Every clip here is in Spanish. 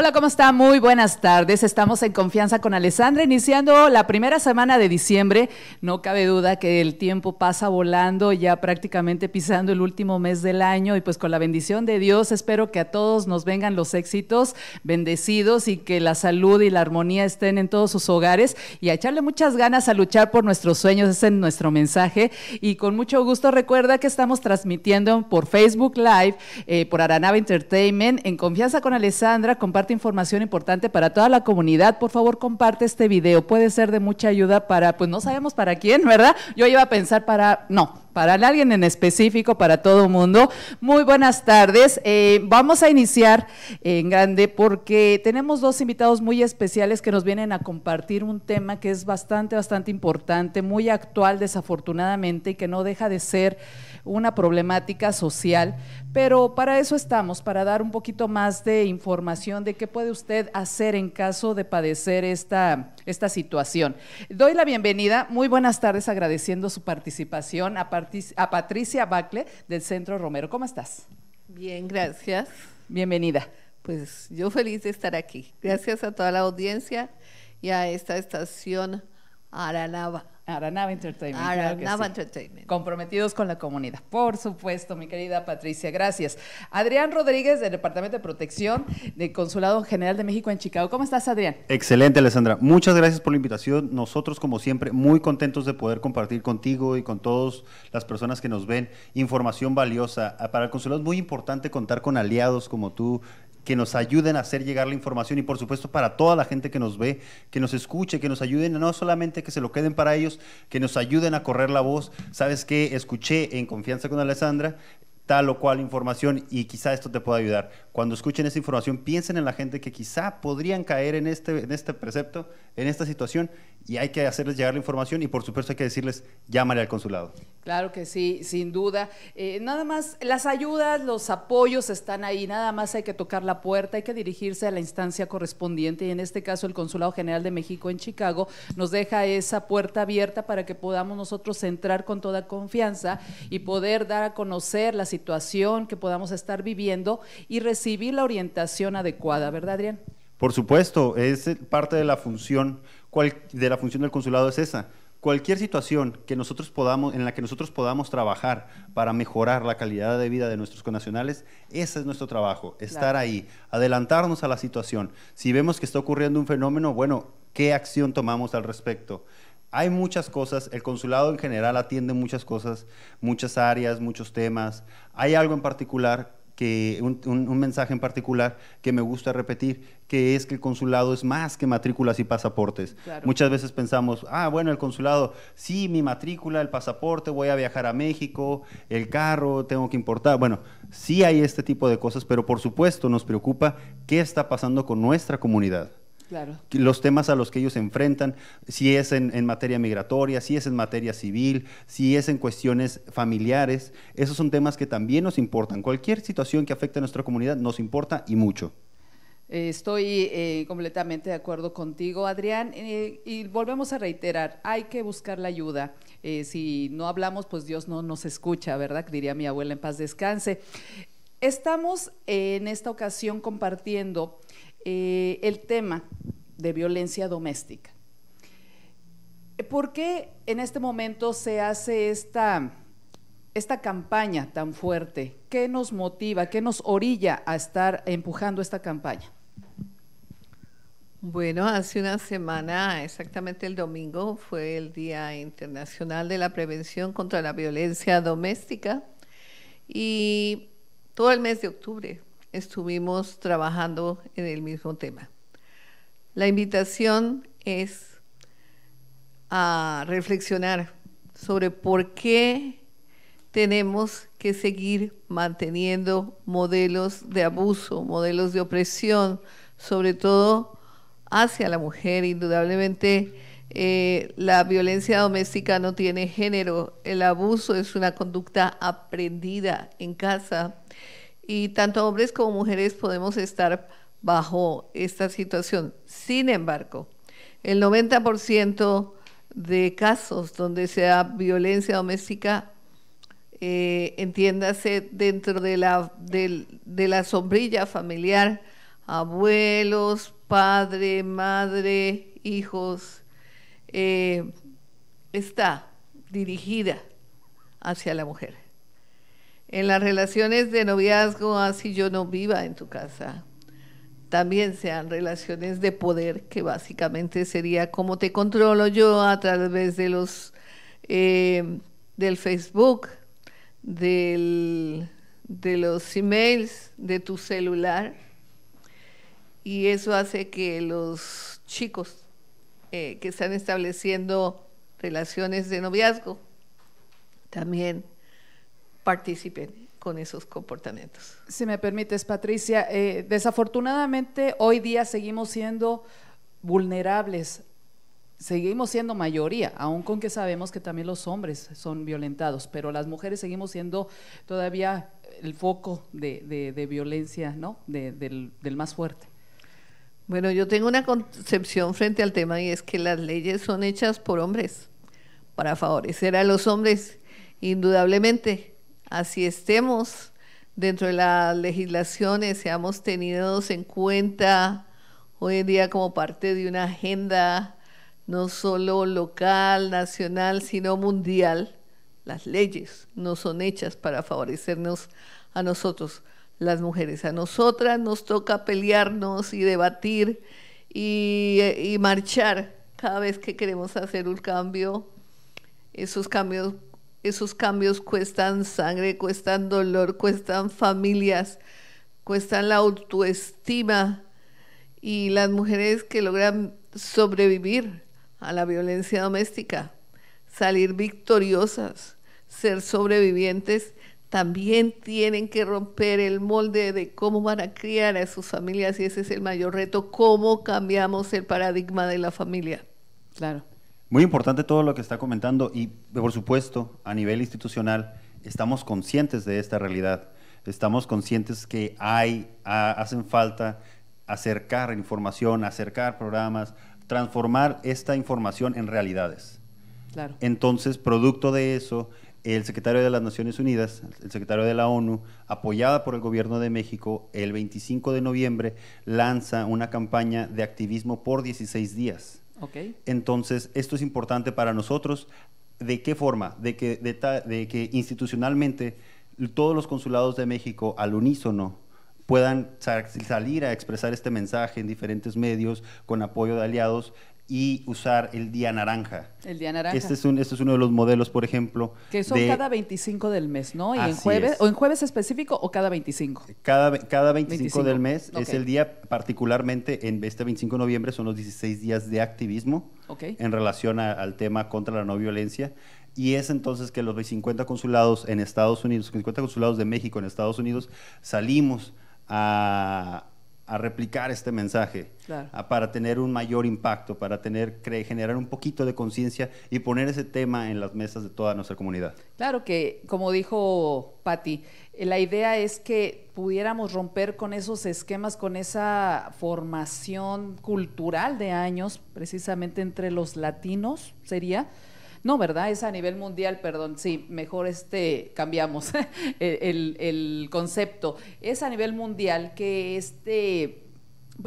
Hola, ¿cómo está? Muy buenas tardes. Estamos en confianza con Alessandra, iniciando la primera semana de diciembre. No cabe duda que el tiempo pasa volando, ya prácticamente pisando el último mes del año y pues con la bendición de Dios espero que a todos nos vengan los éxitos, bendecidos y que la salud y la armonía estén en todos sus hogares y a echarle muchas ganas a luchar por nuestros sueños. Ese es nuestro mensaje y con mucho gusto recuerda que estamos transmitiendo por Facebook Live, eh, por Aranaba Entertainment, en confianza con Alessandra. Comparte información importante para toda la comunidad. Por favor, comparte este video. Puede ser de mucha ayuda para, pues no sabemos para quién, ¿verdad? Yo iba a pensar para, no, para alguien en específico, para todo el mundo. Muy buenas tardes. Eh, vamos a iniciar en grande porque tenemos dos invitados muy especiales que nos vienen a compartir un tema que es bastante, bastante importante, muy actual desafortunadamente y que no deja de ser una problemática social, pero para eso estamos, para dar un poquito más de información de qué puede usted hacer en caso de padecer esta, situación. Doy la bienvenida, muy buenas tardes, agradeciendo su participación a, Patricia Bacle del Centro Romero. ¿Cómo estás? Bien, gracias. Bienvenida. Pues yo feliz de estar aquí. Gracias a toda la audiencia y a esta estación Aranaba ahora Entertainment. Comprometidos con la comunidad. Por supuesto, mi querida Patricia, gracias. Adrián Rodríguez, del Departamento de Protección del Consulado General de México en Chicago. ¿Cómo estás, Adrián? Excelente, Alessandra. Muchas gracias por la invitación. Nosotros, como siempre, muy contentos de poder compartir contigo y con todas las personas que nos ven información valiosa. Para el consulado es muy importante contar con aliados como tú, que nos ayuden a hacer llegar la información y por supuesto para toda la gente que nos ve, que nos escuche, que nos ayuden, no solamente que se lo queden para ellos, que nos ayuden a correr la voz. Sabes que escuché en Confianza con Alessandra tal o cual información y quizá esto te pueda ayudar. Cuando escuchen esa información, piensen en la gente que quizá podrían caer en este, este precepto, en esta situación, y hay que hacerles llegar la información y por supuesto hay que decirles, llámale al consulado. Claro que sí, sin duda. Eh, nada más, las ayudas, los apoyos están ahí, nada más hay que tocar la puerta, hay que dirigirse a la instancia correspondiente y en este caso el Consulado General de México en Chicago nos deja esa puerta abierta para que podamos nosotros entrar con toda confianza y poder dar a conocer la situación situación que podamos estar viviendo y recibir la orientación adecuada, ¿verdad, Adrián? Por supuesto, es parte de la función, de la función del consulado es esa. Cualquier situación que nosotros podamos, en la que nosotros podamos trabajar para mejorar la calidad de vida de nuestros connacionales, ese es nuestro trabajo, estar ahí, adelantarnos a la situación. Si vemos que está ocurriendo un fenómeno, bueno, ¿qué acción tomamos al respecto? hay muchas cosas, el consulado en general atiende muchas cosas, muchas áreas, muchos temas. Hay algo en particular, que, un, mensaje en particular que me gusta repetir, que es que el consulado es más que matrículas y pasaportes. Muchas veces pensamos, ah, bueno, el consulado, sí, mi matrícula, el pasaporte, voy a viajar a México, el carro, tengo que importar. Bueno, sí hay este tipo de cosas, pero por supuesto nos preocupa qué está pasando con nuestra comunidad. Claro. los temas a los que ellos se enfrentan, si es en, materia migratoria, si es en materia civil, si es en cuestiones familiares. Esos son temas que también nos importan. Cualquier situación que afecte a nuestra comunidad nos importa y mucho. Eh, estoy eh, completamente de acuerdo contigo, Adrián, eh, y volvemos a reiterar, hay que buscar la ayuda. si no hablamos, pues Dios no nos escucha, ¿verdad? Diría mi abuela en paz descanse. Estamos en esta ocasión compartiendo eh, el tema de violencia doméstica. ¿Por qué en este momento se hace esta, esta campaña tan fuerte? ¿Qué nos motiva, qué nos orilla a estar empujando esta campaña? Bueno, hace una semana, exactamente el domingo, fue el Día Internacional de la Prevención contra la Violencia Doméstica y todo el mes de octubre estuvimos trabajando en el mismo tema. La invitación es a reflexionar sobre por qué tenemos que seguir manteniendo modelos de abuso, modelos de opresión, sobre todo hacia la mujer. Indudablemente eh, la violencia doméstica no tiene género, el abuso es una conducta aprendida en casa y tanto hombres como mujeres podemos estar bajo esta situación. Sin embargo, el 90% de casos donde sea violencia doméstica, eh, entiéndase dentro de la, de, la sombrilla familiar, abuelos, padre, madre, hijos, eh, está dirigida hacia la mujer. En las relaciones de noviazgo, así yo no viva en tu casa, también sean relaciones de poder, que básicamente sería cómo te controlo yo a través de los eh, del Facebook, de los emails, de tu celular. Y eso hace que los chicos eh, que están estableciendo relaciones de noviazgo también participen con esos comportamientos. Si me permites, Patricia, eh, desafortunadamente hoy día seguimos siendo vulnerables, seguimos siendo mayoría, aun con que sabemos que también los hombres son violentados, pero las mujeres seguimos siendo todavía el foco de, violencia, ¿no? del más fuerte. Bueno, yo tengo una concepción frente al tema y es que las leyes son hechas por hombres, para favorecer a los hombres, indudablemente así estemos dentro de las legislaciones, seamos tenidos en cuenta hoy en día como parte de una agenda no solo local, nacional, sino mundial. Las leyes no son hechas para favorecernos a nosotros, las mujeres. A nosotras nos toca pelearnos y debatir y, y marchar cada vez que queremos hacer un cambio. Esos cambios esos cambios cuestan sangre, cuestan dolor, cuestan familias, cuestan la autoestima y las mujeres que logran sobrevivir a la violencia doméstica, salir victoriosas, ser sobrevivientes, también tienen que romper el molde de cómo van a criar a sus familias y ese es el mayor reto, cómo cambiamos el paradigma de la familia. Claro. Muy importante todo lo que está comentando y, por supuesto, a nivel institucional, estamos conscientes de esta realidad. Estamos conscientes que hay, hacen falta acercar información, acercar programas, transformar esta información en realidades. Entonces, producto de eso, el secretario de las Naciones Unidas, el secretario de la ONU, apoyada por el gobierno de México, el 25 de noviembre lanza una campaña de activismo por 16 días entonces, esto es importante para nosotros. ¿De qué forma? De que, de, de que institucionalmente todos los consulados de México al unísono puedan salir a expresar este mensaje en diferentes medios con apoyo de aliados y usar el día naranja. El día naranja. Este es, un, este es uno de los modelos, por ejemplo. Que son cada 25 del mes, ¿no? Y en jueves, o en jueves específico o cada 25. Cada, cada 25, del mes es el día, particularmente en este 25 de noviembre, son los 16 días de activismo en relación al tema contra la no violencia. Y es entonces que los 50 consulados en Estados Unidos, 50 consulados de México en Estados Unidos, salimos a, a replicar este mensaje, para tener un mayor impacto, para tener, generar un poquito de conciencia y poner ese tema en las mesas de toda nuestra comunidad. Claro que, como dijo Patti, eh, la idea es que pudiéramos romper con esos esquemas, con esa formación cultural de años, precisamente entre los latinos, sería, no, ¿verdad? Es a nivel mundial, perdón, sí, mejor este, cambiamos el, concepto. Es a nivel mundial que este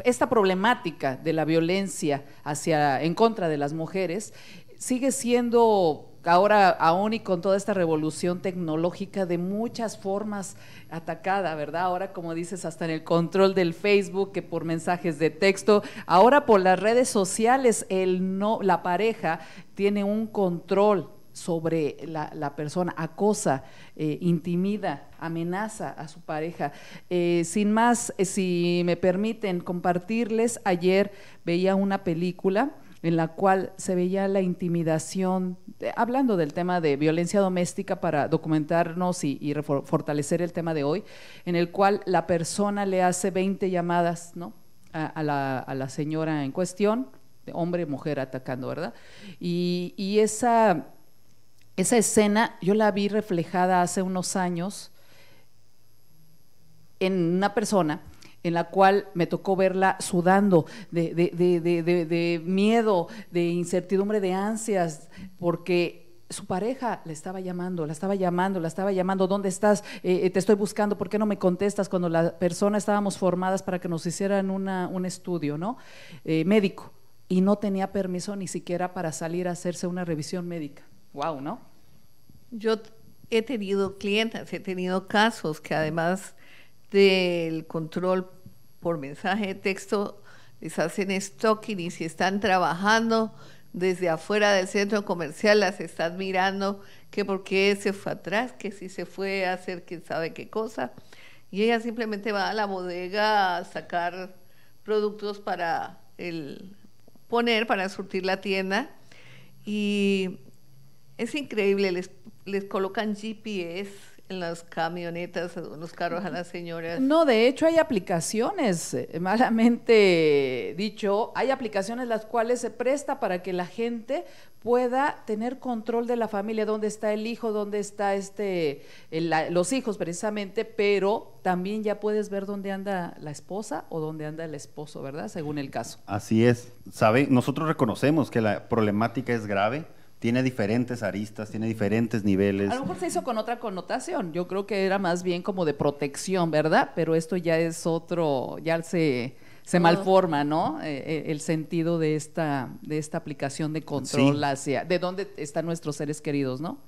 esta problemática de la violencia hacia en contra de las mujeres sigue siendo ahora aún y con toda esta revolución tecnológica de muchas formas atacada, ¿verdad? Ahora como dices, hasta en el control del Facebook, que por mensajes de texto, ahora por las redes sociales, el no, la pareja tiene un control sobre la, persona, acosa, eh, intimida, amenaza a su pareja. Eh, sin más, eh, si me permiten compartirles, ayer veía una película en la cual se veía la intimidación, eh, hablando del tema de violencia doméstica para documentarnos y, fortalecer el tema de hoy, en el cual la persona le hace 20 llamadas ¿no? a, la, señora en cuestión, hombre, mujer atacando, ¿verdad? Y, esa escena yo la vi reflejada hace unos años en una persona en la cual me tocó verla sudando de, miedo, de incertidumbre, de ansias, porque su pareja le estaba llamando, la estaba llamando, la estaba llamando, ¿dónde estás? Eh, eh, te estoy buscando, ¿por qué no me contestas? Cuando la persona estábamos formadas para que nos hicieran una, un estudio, ¿no? Eh, médico. Y no tenía permiso ni siquiera para salir a hacerse una revisión médica. Wow, ¿no? Yo he tenido clientes, he tenido casos que además del control por mensaje de texto les hacen stocking y si están trabajando desde afuera del centro comercial las están mirando que por qué se fue atrás, que si se fue a hacer quién sabe qué cosa. Y ella simplemente va a la bodega a sacar productos para el poner, para surtir la tienda. Y es increíble, les, les colocan GPS en las camionetas, los carros a las señoras. No, de hecho hay aplicaciones, eh, malamente dicho, hay aplicaciones las cuales se presta para que la gente pueda tener control de la familia, dónde está el hijo, dónde está este los hijos precisamente, pero también ya puedes ver dónde anda la esposa o dónde anda el esposo, ¿verdad? Según el caso. Así es. Sabe, nosotros reconocemos que la problemática es grave, tiene diferentes aristas, tiene diferentes niveles. A lo mejor se hizo con otra connotación. Yo creo que era más bien como de protección, ¿verdad? Pero esto ya es otro, ya se, malforma, ¿no? E, e, el sentido de esta, de esta aplicación de control hacia, de dónde están nuestros seres queridos, ¿no?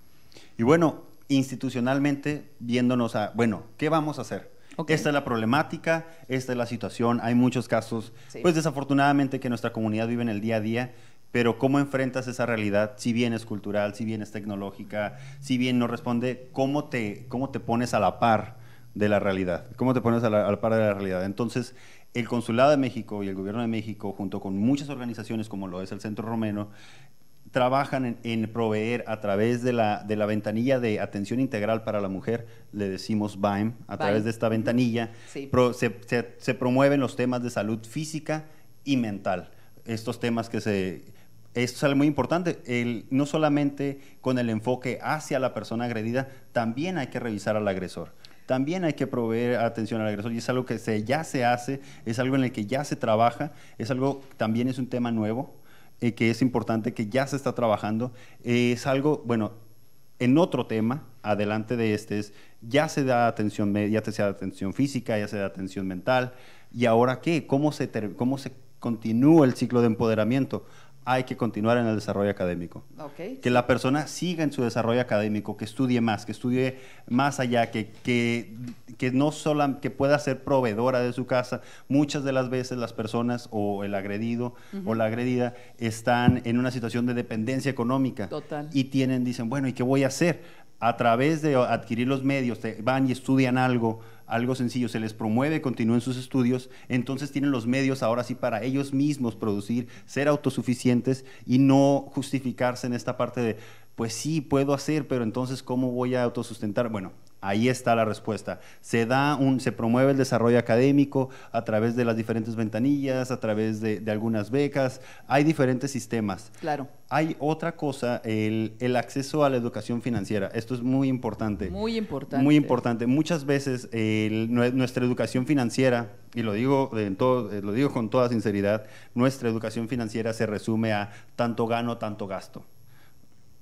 Y bueno, institucionalmente, viéndonos a, bueno, ¿qué vamos a hacer? Esta es la problemática, esta es la situación. Hay muchos casos, pues desafortunadamente, que nuestra comunidad vive en el día a día pero cómo enfrentas esa realidad, si bien es cultural, si bien es tecnológica, si bien no responde, cómo te, cómo te pones a la par de la realidad, cómo te pones a la, par de la realidad. Entonces, el Consulado de México y el Gobierno de México, junto con muchas organizaciones como lo es el Centro Romeno, trabajan en, proveer a través de la, de la ventanilla de atención integral para la mujer, le decimos BIM, a través de esta ventanilla, se, promueven los temas de salud física y mental. Estos temas que se, esto es muy importante, no solamente con el enfoque hacia la persona agredida, también hay que revisar al agresor. También hay que proveer atención al agresor y es algo que ya se hace, es algo en el que ya se trabaja, es algo, también es un tema nuevo, eh, que es importante, que ya se está trabajando. es algo, bueno, en otro tema, adelante de este, es, ya se da atención, ya se da atención física, ya se da atención mental, y ahora qué, cómo se, cómo se continúa el ciclo de empoderamiento hay que continuar en el desarrollo académico. Que la persona siga en su desarrollo académico, que estudie más, que estudie más allá, que, que, no solo que pueda ser proveedora de su casa. Muchas de las veces las personas o el agredido o la agredida están en una situación de dependencia económica. Total. Y tienen, dicen, bueno, ¿y qué voy a hacer? A través de adquirir los medios, te, van y estudian algo algo sencillo, se les promueve, continúen sus estudios, entonces tienen los medios ahora sí para ellos mismos producir, ser autosuficientes y no justificarse en esta parte de, pues sí, puedo hacer, pero entonces ¿cómo voy a autosustentar? Bueno, Ahí está la respuesta. Se, da un, se promueve el desarrollo académico a través de las diferentes ventanillas, a través de, algunas becas. Hay diferentes sistemas. Claro. Hay otra cosa, el, acceso a la educación financiera. Esto es muy importante. Muy importante. Muy importante. Muchas veces nuestra educación financiera, y lo digo, en todo, eh, lo digo con toda sinceridad, nuestra educación financiera se resume a tanto gano, tanto gasto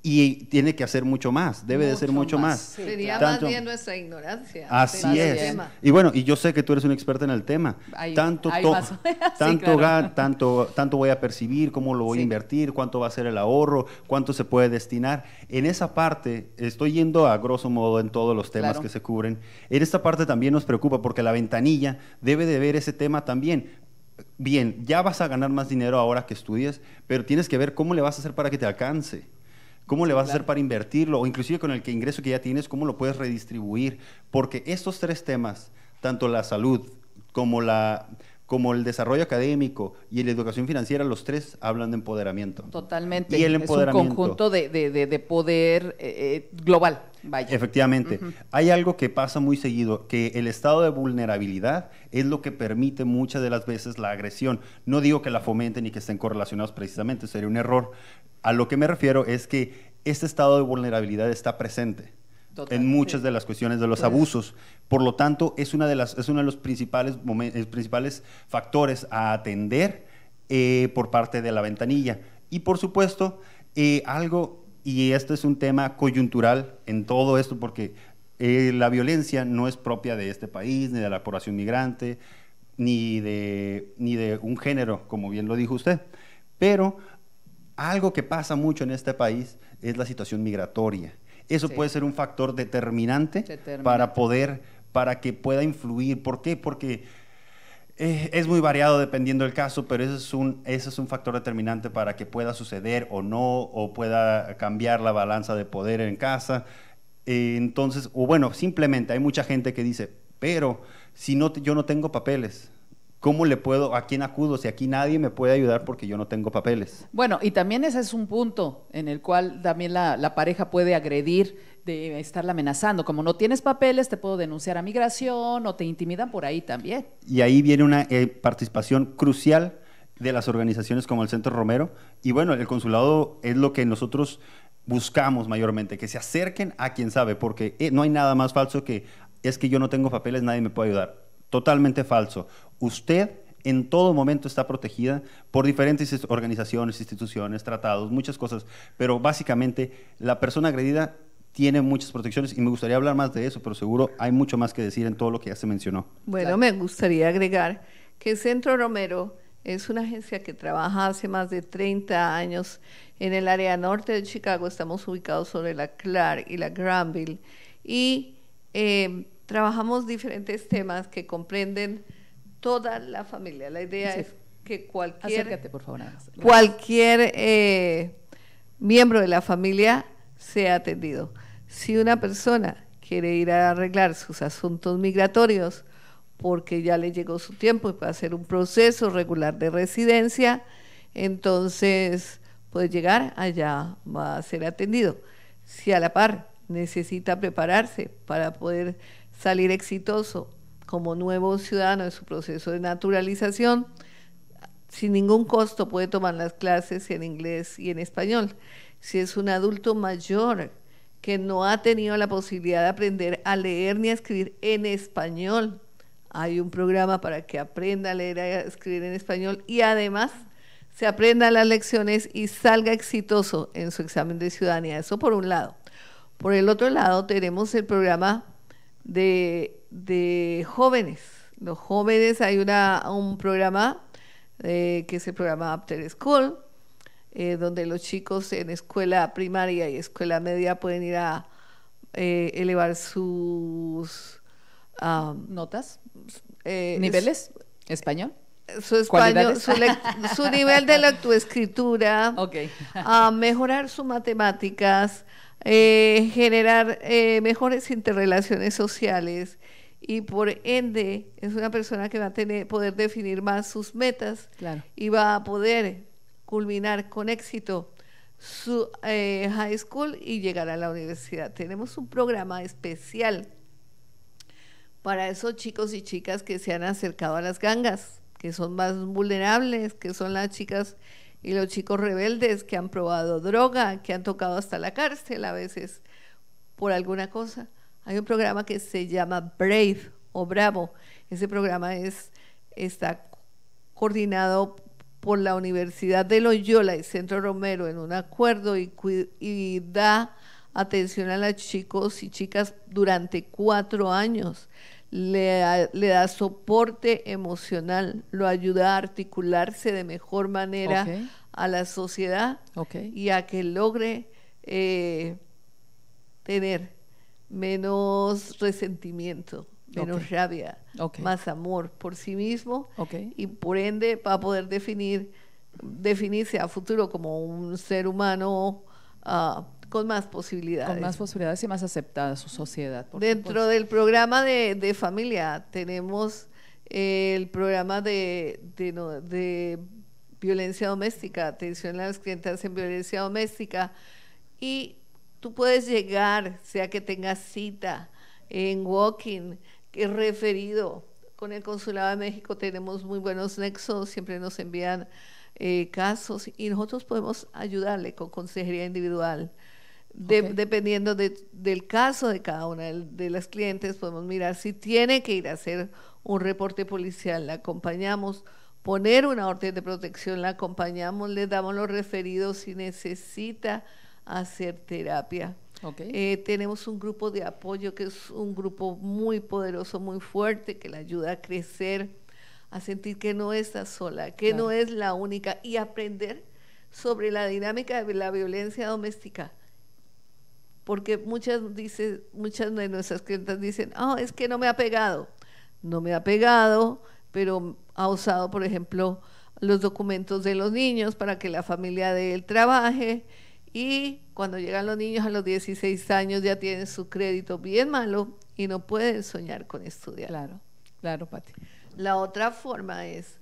y tiene que hacer mucho más, debe de ser mucho más. Sería más bien nuestra ignorancia. Así es. Y bueno, y yo sé que tú eres un experto en el tema. tanto tanto, tanto, voy a percibir, cómo lo voy a invertir, cuánto va a ser el ahorro, cuánto se puede destinar. En esa parte, estoy yendo a grosso modo en todos los temas que se cubren. En esta parte también nos preocupa porque la ventanilla debe de ver ese tema también bien, ya vas a ganar más dinero ahora que estudies, pero tienes que ver cómo le vas a hacer para que te alcance. ¿Cómo le vas a hacer para invertirlo? O inclusive con el que ingreso que ya tienes, ¿cómo lo puedes redistribuir? Porque estos tres temas, tanto la salud como la como el desarrollo académico y la educación financiera, los tres hablan de empoderamiento. Totalmente. Y el empoderamiento. Es un conjunto de, poder eh, eh, global. Efectivamente. Hay algo que pasa muy seguido, que el estado de vulnerabilidad es lo que permite muchas de las veces la agresión. No digo que la fomenten ni que estén correlacionados precisamente, sería un error. A lo que me refiero es que este estado de vulnerabilidad está presente en muchas de las cuestiones de los pues abusos. Por lo tanto, es, una es uno de los principales, eh, principales factores a atender eh, por parte de la ventanilla. Y por supuesto, eh, algo, y este es un tema coyuntural en todo esto, porque la violencia no es propia de este país, ni de la población migrante, ni de, ni de un género, como bien lo dijo usted. Pero algo que pasa mucho en este país es la situación migratoria eso puede ser un factor determinante, para poder, para que pueda influir. ¿Por qué? Porque eh, es muy variado dependiendo del caso, pero ese es, un, es un factor determinante para que pueda suceder o no, o pueda cambiar la balanza de poder en casa. Eh, entonces, o bueno, simplemente hay mucha gente que dice, pero si no, yo no tengo papeles, ¿Cómo le puedo, a quién acudo? Si aquí nadie me puede ayudar porque yo no tengo papeles. Bueno, y también ese es un punto en el cual también la, pareja puede agredir de estarla amenazando. Como no tienes papeles, te puedo denunciar a migración o te intimidan por ahí también. Y ahí viene una eh, participación crucial de las organizaciones como el Centro Romero. Y bueno, el consulado es lo que nosotros buscamos mayormente, que se acerquen a quien sabe, porque eh, no hay nada más falso que es que yo no tengo papeles, nadie me puede ayudar totalmente falso. Usted en todo momento está protegida por diferentes organizaciones, instituciones, tratados, muchas cosas, pero básicamente la persona agredida tiene muchas protecciones y me gustaría hablar más de eso, pero seguro hay mucho más que decir en todo lo que ya se mencionó. Bueno, me gustaría agregar que Centro Romero es una agencia que trabaja hace más de 30 años en el área norte de Chicago, estamos ubicados sobre la Clark y la Granville y eh, trabajamos diferentes temas que comprenden toda la familia. La idea es que cualquier, por cualquier eh, miembro de la familia sea atendido. Si una persona quiere ir a arreglar sus asuntos migratorios porque ya le llegó su tiempo y puede hacer un proceso regular de residencia, entonces puede llegar allá, va a ser atendido. Si a la par necesita prepararse para poder salir exitoso como nuevo ciudadano en su proceso de naturalización. Sin ningún costo puede tomar las clases en inglés y en español. Si es un adulto mayor que no ha tenido la posibilidad de aprender a leer ni a escribir en español, hay un programa para que aprenda a leer y a escribir en español y además se aprenda las lecciones y salga exitoso en su examen de ciudadanía. Eso por un lado. Por el otro lado, tenemos el programa de, jóvenes. Los jóvenes, hay una, un programa eh, que es el programa After School, eh, donde los chicos en escuela primaria y escuela media pueden ir a eh, elevar sus notas, niveles, español. Su, español, su, nivel de lectoescritura, okay. a mejorar sus matemáticas, eh, generar eh, mejores interrelaciones sociales y por ende es una persona que va a tener, poder definir más sus metas y va a poder culminar con éxito su eh, high school y llegar a la universidad. Tenemos un programa especial para esos chicos y chicas que se han acercado a las gangas, que son más vulnerables, que son las chicas y los chicos rebeldes que han probado droga, que han tocado hasta la cárcel a veces por alguna cosa. Hay un programa que se llama Brave o Bravo. Ese programa está coordinado por la Universidad de Loyola y Centro Romero en un acuerdo y, y da atención a los chicos y chicas durante cuatro años le, da soporte emocional, lo ayuda a articularse de mejor manera a la sociedad y a que logre eh, tener menos resentimiento, menos rabia, más amor por sí mismo y por ende va a poder definir, definirse a futuro como un ser humano ah, con más posibilidades. Con más posibilidades y más aceptada su sociedad. Dentro del programa de, familia tenemos el programa de, violencia doméstica, atención a las clientes en violencia doméstica y tú puedes llegar, sea que tengas cita en walking, que es referido. Con el Consulado de México tenemos muy buenos nexos, siempre nos envían eh, casos y nosotros podemos ayudarle con consejería individual. Dependiendo del caso de cada una de las clientes, podemos mirar si tiene que ir a hacer un reporte policial, la acompañamos, poner una orden de protección, la acompañamos, le damos los referidos si necesita hacer terapia. Eh, tenemos un grupo de apoyo que es un grupo muy poderoso, muy fuerte, que le ayuda a crecer, a sentir que no está sola, que no es la única y aprender sobre la dinámica de la violencia doméstica porque muchas, dice, muchas de nuestras clientas dicen, oh, es que no me ha pegado. No me ha pegado, pero ha usado, por ejemplo, los documentos de los niños para que la familia de él trabaje y cuando llegan los niños a los 16 años ya tienen su crédito bien malo y no pueden soñar con estudiar. Claro, claro, Pati. La otra forma es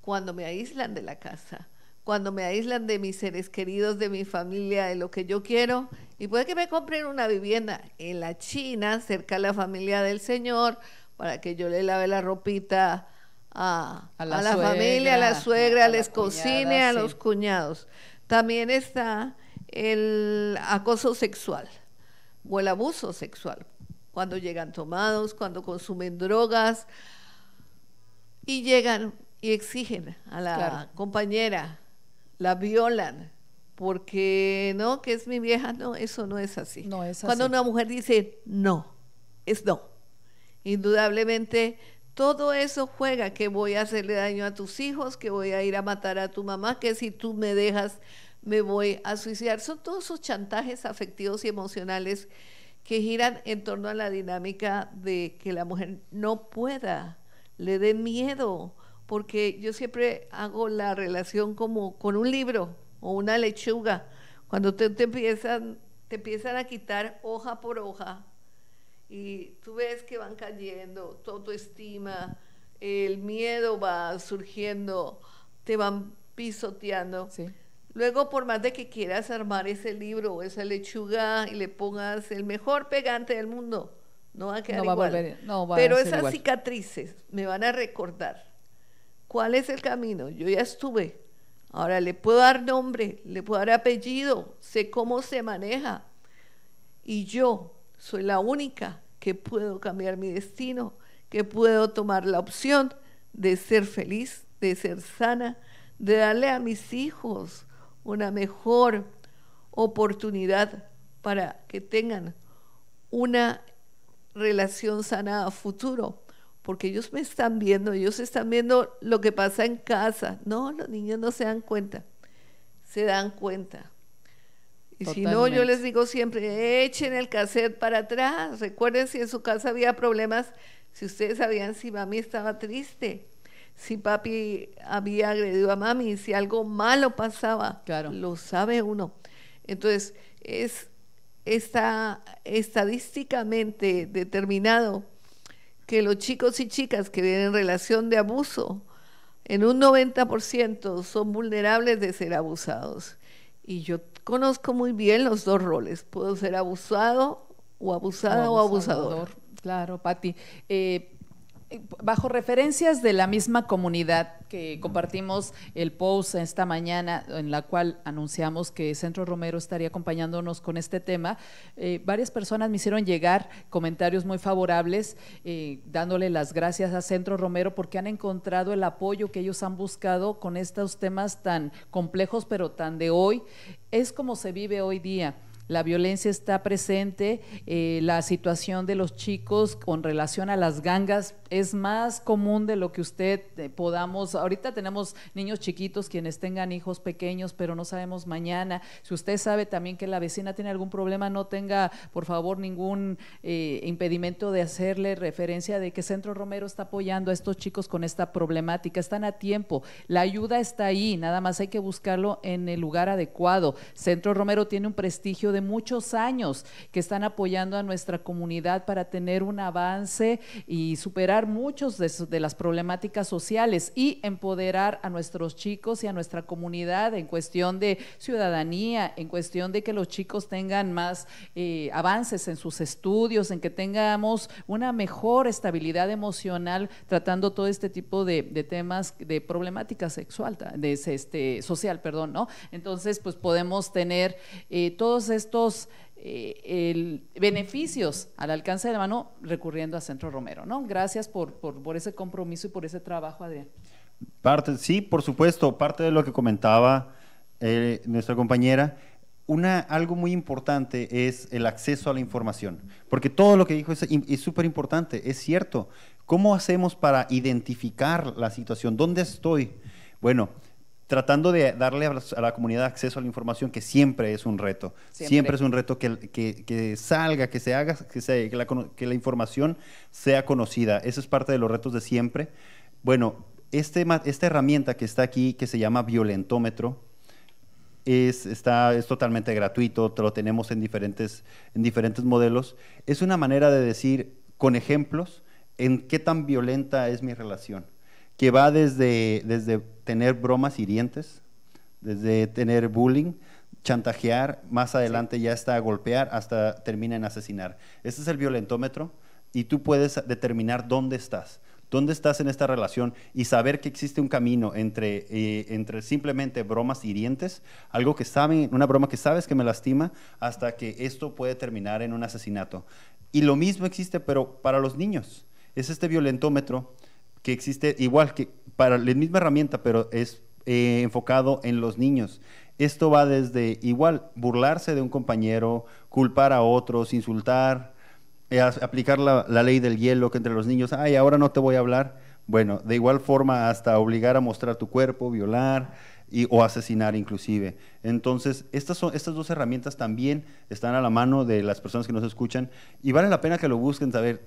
cuando me aíslan de la casa cuando me aíslan de mis seres queridos, de mi familia, de lo que yo quiero, y puede que me compren una vivienda en la China, cerca a la familia del Señor, para que yo le lave la ropita a, la, familia, a la suegra, a les la cocine, a los cuñados. También está el acoso sexual o el abuso sexual, cuando llegan tomados, cuando consumen drogas y llegan y exigen a la compañera, la violan porque no, que es mi vieja, no, eso no es así. No es Cuando una mujer dice no, es no. Indudablemente todo eso juega, que voy a hacerle daño a tus hijos, que voy a ir a matar a tu mamá, que si tú me dejas me voy a suicidar. Son todos esos chantajes afectivos y emocionales que giran en torno a la dinámica de que la mujer no pueda, le dé miedo, porque yo siempre hago la relación como con un libro o una lechuga. Cuando te, empiezan, te empiezan a quitar hoja por hoja y tú ves que van cayendo tu autoestima, el miedo va surgiendo, te van pisoteando. Luego, por más de que quieras armar ese libro o esa lechuga y le pongas el mejor pegante del mundo, no va a quedar no Pero esas cicatrices me van a recordar ¿Cuál es el camino? Yo ya estuve. Ahora le puedo dar nombre, le puedo dar apellido, sé cómo se maneja. Y yo soy la única que puedo cambiar mi destino, que puedo tomar la opción de ser feliz, de ser sana, de darle a mis hijos una mejor oportunidad para que tengan una relación sana a futuro, porque ellos me están viendo, ellos están viendo lo que pasa en casa. No, los niños no se dan cuenta, se dan cuenta. Y si no, yo les digo siempre, echen el cassette para atrás. Recuerden si en su casa había problemas, si ustedes sabían si mami estaba triste, si papi había agredido a mami, si algo malo pasaba. Claro. Lo sabe uno. Entonces, es está estadísticamente determinado que los chicos y chicas que vienen en relación de abuso, en un 90% son vulnerables de ser abusados. Y yo conozco muy bien los dos roles. Puedo ser abusado o abusada o, abusador. Claro, Patti. Eh, Bajo referencias de la misma comunidad que compartimos el post esta mañana en la cual anunciamos que Centro Romero estaría acompañándonos con este tema, eh, varias personas me hicieron llegar comentarios muy favorables eh, dándole las gracias a Centro Romero porque han encontrado el apoyo que ellos han buscado con estos temas tan complejos pero tan de hoy. Es como se vive hoy día la violencia está presente, eh, la situación de los chicos con relación a las gangas es más común de lo que usted eh, podamos, ahorita tenemos niños chiquitos quienes tengan hijos pequeños, pero no sabemos mañana, si usted sabe también que la vecina tiene algún problema, no tenga por favor ningún eh, impedimento de hacerle referencia de que Centro Romero está apoyando a estos chicos con esta problemática, están a tiempo, la ayuda está ahí, nada más hay que buscarlo en el lugar adecuado. Centro Romero tiene un prestigio de muchos años que están apoyando a nuestra comunidad para tener un avance y superar muchos de, las problemáticas sociales y empoderar a nuestros chicos y a nuestra comunidad en cuestión de ciudadanía, en cuestión de que los chicos tengan más eh, avances en sus estudios, en que tengamos una mejor estabilidad emocional tratando todo este tipo de, temas de problemática sexual, de este, social, perdón, ¿no? Entonces, pues podemos tener eh, todos estos eh, beneficios al alcance de la mano recurriendo a Centro Romero. ¿no? Gracias por, por, ese compromiso y por ese trabajo, Adrián. sí, por supuesto, parte de lo que comentaba eh, nuestra compañera, una, algo muy importante es el acceso a la información, porque todo lo que dijo es súper importante, es cierto. ¿Cómo hacemos para identificar la situación? ¿Dónde estoy? Bueno, tratando de darle a la, comunidad acceso a la información, que siempre es un reto. Siempre, es un reto que, salga, que se haga, que, la, información sea conocida. Eso es parte de los retos de siempre. Bueno, este esta herramienta que está aquí, que se llama violentómetro, es, está, es totalmente gratuito, lo tenemos en diferentes, en diferentes modelos. Es una manera de decir, con ejemplos, en qué tan violenta es mi relación que va desde, desde tener bromas hirientes, desde tener bullying, chantajear, más adelante ya está a golpear, hasta termina en asesinar. Este es el violentómetro y tú puedes determinar dónde estás. ¿Dónde estás en esta relación? Y saber que existe un camino entre, eh, entre simplemente bromas hirientes, algo que saben, una broma que sabes que me lastima, hasta que esto puede terminar en un asesinato. Y lo mismo existe, pero para los niños. Es este violentómetro que existe igual que para la misma herramienta, pero es eh, enfocado en los niños. Esto va desde igual burlarse de un compañero, culpar a otros, insultar, eh, aplicar la, la, ley del hielo que entre los niños, ay, ahora no te voy a hablar. Bueno, de igual forma hasta obligar a mostrar tu cuerpo, violar y, o asesinar inclusive. Entonces, estas, son, estas dos herramientas también están a la mano de las personas que nos escuchan y vale la pena que lo busquen saber,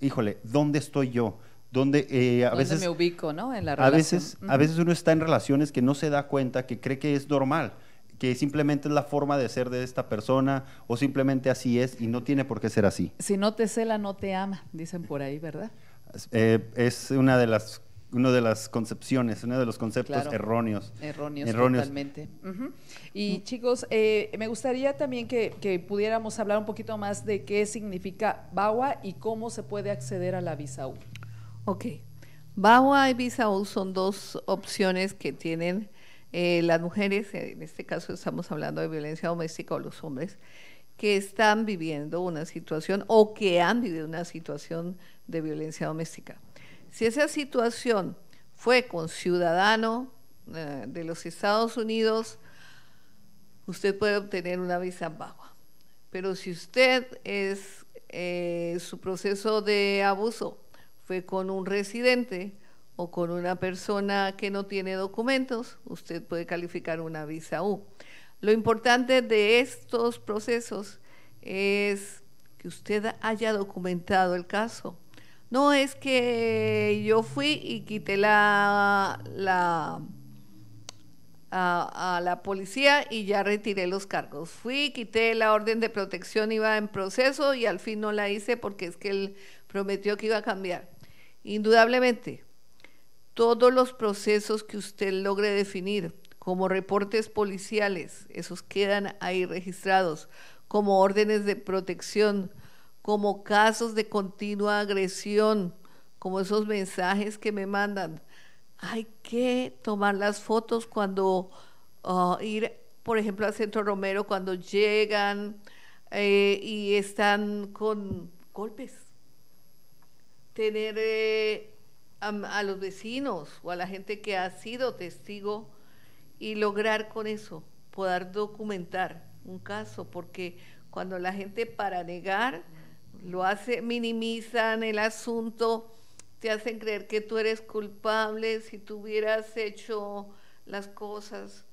híjole, ¿dónde estoy yo? donde eh, a veces me ubico, A veces, uno está en relaciones que no se da cuenta, que cree que es normal, que simplemente es la forma de ser de esta persona o simplemente así es y no tiene por qué ser así. Si no te cela, no te ama, dicen por ahí, ¿verdad? es eh, una de las una de las concepciones, uno de los conceptos erróneos. Erróneos, totalmente. Y chicos, eh, me gustaría también que, pudiéramos hablar un poquito más de qué significa BAWA y cómo se puede acceder a la visa Ok. Bawa y VISAU son dos opciones que tienen eh, las mujeres, en este caso estamos hablando de violencia doméstica o los hombres, que están viviendo una situación o que han vivido una situación de violencia doméstica. Si esa situación fue con ciudadano eh, de los Estados Unidos, usted puede obtener una visa Bawa. Pero si usted es eh, su proceso de abuso fue con un residente o con una persona que no tiene documentos, usted puede calificar una visa U. Lo importante de estos procesos es que usted haya documentado el caso. No es que yo fui y quité la, la a, a, la policía y ya retiré los cargos. Fui, quité la orden de protección, iba en proceso y al fin no la hice porque es que él prometió que iba a cambiar. Indudablemente, todos los procesos que usted logre definir como reportes policiales, esos quedan ahí registrados, como órdenes de protección, como casos de continua agresión, como esos mensajes que me mandan. Hay que tomar las fotos cuando ah, ir, por ejemplo, al Centro Romero, cuando llegan eh, y están con golpes tener eh, a, a, los vecinos o a la gente que ha sido testigo y lograr con eso poder documentar un caso, porque cuando la gente para negar lo hace, minimizan el asunto, te hacen creer que tú eres culpable si tú hubieras hecho las cosas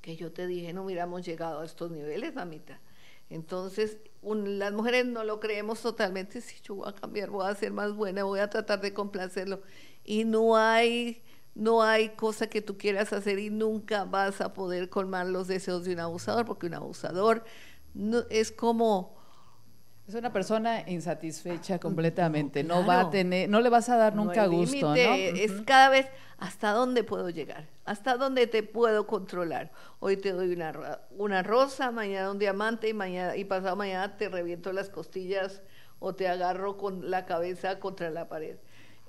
que yo te dije, no hubiéramos llegado a estos niveles, mamita. Entonces, las mujeres no lo creemos totalmente, si yo voy a cambiar, voy a ser más buena, voy a tratar de complacerlo. Y no hay, no hay cosa que tú quieras hacer y nunca vas a poder colmar los deseos de un abusador, porque un abusador es como es una persona insatisfecha completamente. No, va a tener, no le vas a dar nunca gusto. ¿no? Es cada vez hasta dónde puedo llegar, hasta dónde te puedo controlar. Hoy te doy una, una rosa, mañana un diamante y mañana y pasado mañana te reviento las costillas o te agarro con la cabeza contra la pared.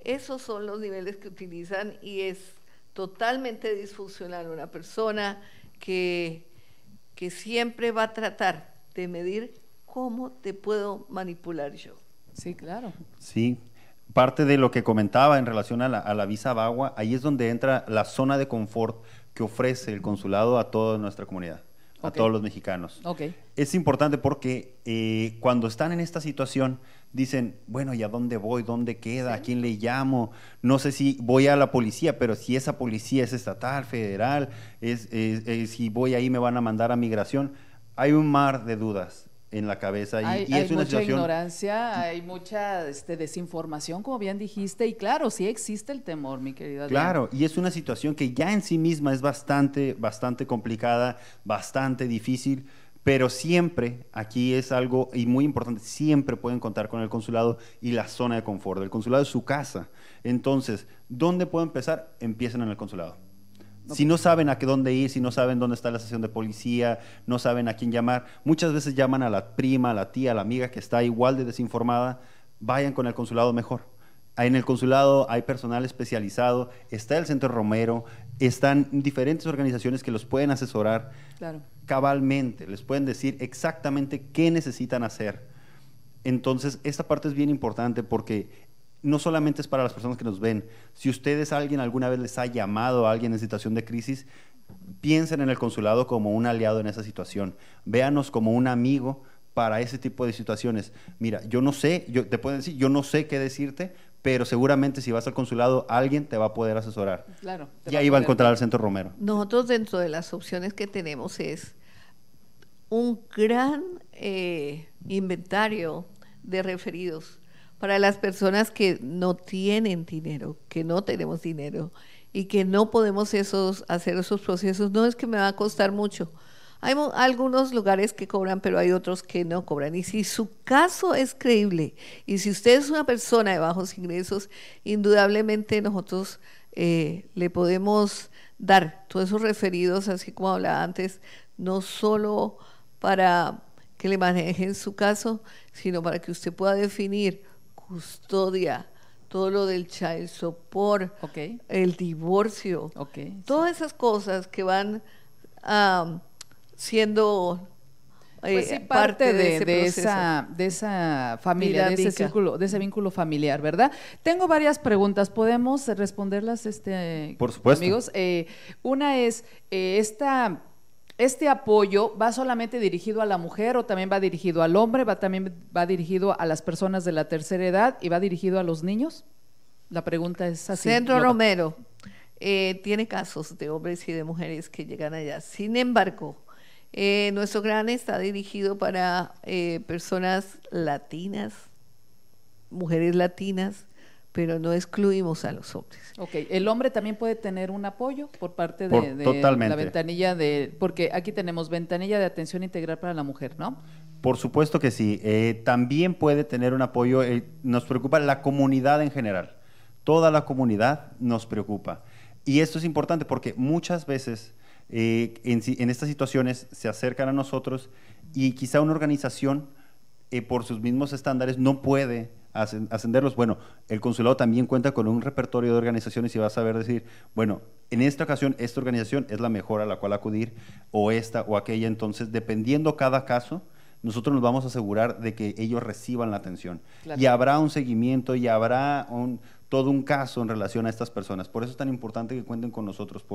Esos son los niveles que utilizan y es totalmente disfuncional una persona que, que siempre va a tratar de medir cómo te puedo manipular yo. Sí, claro. Sí, parte de lo que comentaba en relación a la, visa VAWA, ahí es donde entra la zona de confort que ofrece el consulado a toda nuestra comunidad, a todos los mexicanos. Okay. Es importante porque eh, cuando están en esta situación, dicen, bueno, ¿y a dónde voy? ¿Dónde queda? ¿A quién le llamo? No sé si voy a la policía, pero si esa policía es estatal, federal, es, si voy ahí me van a mandar a migración. Hay un mar de dudas en la cabeza y, hay, mucha ignorancia, hay mucha este, desinformación, como bien dijiste, y claro, sí existe el temor, mi querida. Claro, y es una situación que ya en sí misma es bastante, bastante complicada, bastante difícil, pero siempre, aquí es algo y muy importante, siempre pueden contar con el consulado y la zona de confort. El consulado es su casa. Entonces, ¿dónde puedo empezar? Empiecen en el consulado si no saben a qué dónde ir, si no saben dónde está la sesión de policía, no saben a quién llamar, muchas veces llaman a la prima, a la tía, a la amiga que está igual de desinformada, vayan con el consulado mejor. En el consulado hay personal especializado, está el Centro Romero, están diferentes organizaciones que los pueden asesorar cabalmente, les pueden decir exactamente qué necesitan hacer. Entonces, esta parte es bien importante porque no solamente es para las personas que nos ven. Si ustedes alguien alguna vez les ha llamado a alguien en situación de crisis, piensen en el consulado como un aliado en esa situación. Véanos como un amigo para ese tipo de situaciones. Mira, yo no sé, yo te puedo decir, yo no sé qué decirte, pero seguramente si vas al consulado alguien te va a poder asesorar. Claro. Y ahí va a encontrar al Centro Romero. Nosotros dentro de las opciones que tenemos es un gran eh, inventario de referidos para las personas que no tienen dinero, que no tenemos dinero y que no podemos hacer esos procesos, no es que me va a costar mucho. Hay algunos lugares que cobran, pero hay otros que no cobran. Y si su caso es creíble, y si usted es una persona de bajos ingresos, indudablemente nosotros eh, le podemos dar todos esos referidos, así como hablaba antes, no solo para que le manejen su caso, sino para que usted pueda definir custodia, todo lo del child support, el divorcio, todas esas cosas que van siendo eh, pues parte, de, esa, de esa familia, de ese, círculo, de ese vínculo familiar, ¿verdad? Tengo varias preguntas, ¿podemos responderlas, este, amigos? Eh, una es, eh, esta este apoyo va solamente dirigido a la mujer o también va dirigido al hombre, va también va dirigido a las personas de la tercera edad y va dirigido a los niños. La pregunta es así. Centro Romero eh, tiene casos de hombres y de mujeres que llegan allá. Sin embargo, eh, nuestro gran está dirigido para eh, personas latinas, mujeres latinas pero no excluimos a los hombres. Ok, el hombre también puede tener un apoyo por parte de, la ventanilla de, porque aquí tenemos ventanilla de atención integral para la mujer, ¿no? Por supuesto que sí, eh, también puede tener un apoyo, eh, nos preocupa la comunidad en general, toda la comunidad nos preocupa. Y esto es importante porque muchas veces eh, en, estas situaciones se acercan a nosotros y quizá una organización por sus mismos estándares no puede ascenderlos. Bueno, el consulado también cuenta con un repertorio de organizaciones y va a saber decir, bueno, en esta ocasión esta organización es la mejor a la cual acudir o esta o aquella. Entonces, dependiendo cada caso, nosotros nos vamos a asegurar de que ellos reciban la atención. Y habrá un seguimiento y habrá un, todo un caso en relación a estas personas. Por eso es tan importante que cuenten con nosotros,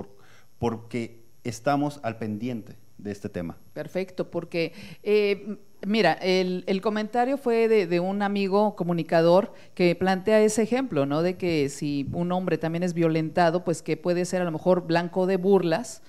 porque estamos al pendiente de este tema. Perfecto, porque eh, mira, el, el, comentario fue de, de, un amigo comunicador que plantea ese ejemplo, ¿no? De que si un hombre también es violentado, pues que puede ser a lo mejor blanco de burlas